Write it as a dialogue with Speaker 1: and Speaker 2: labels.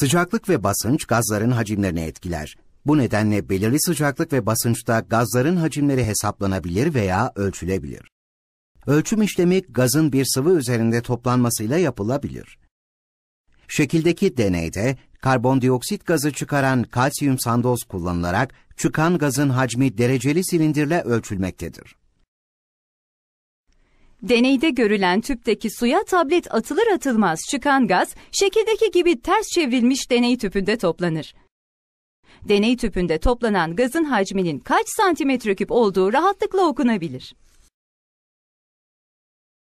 Speaker 1: Sıcaklık ve basınç gazların hacimlerini etkiler. Bu nedenle belirli sıcaklık ve basınçta gazların hacimleri hesaplanabilir veya ölçülebilir. Ölçüm işlemi gazın bir sıvı üzerinde toplanmasıyla yapılabilir. Şekildeki deneyde karbondioksit gazı çıkaran kalsiyum sandoz kullanılarak çıkan gazın hacmi dereceli silindirle ölçülmektedir.
Speaker 2: Deneyde görülen tüpteki suya tablet atılır atılmaz çıkan gaz şekildeki gibi ters çevrilmiş deney tüpünde toplanır. Deney tüpünde toplanan gazın hacminin kaç santimetreküp olduğu rahatlıkla okunabilir.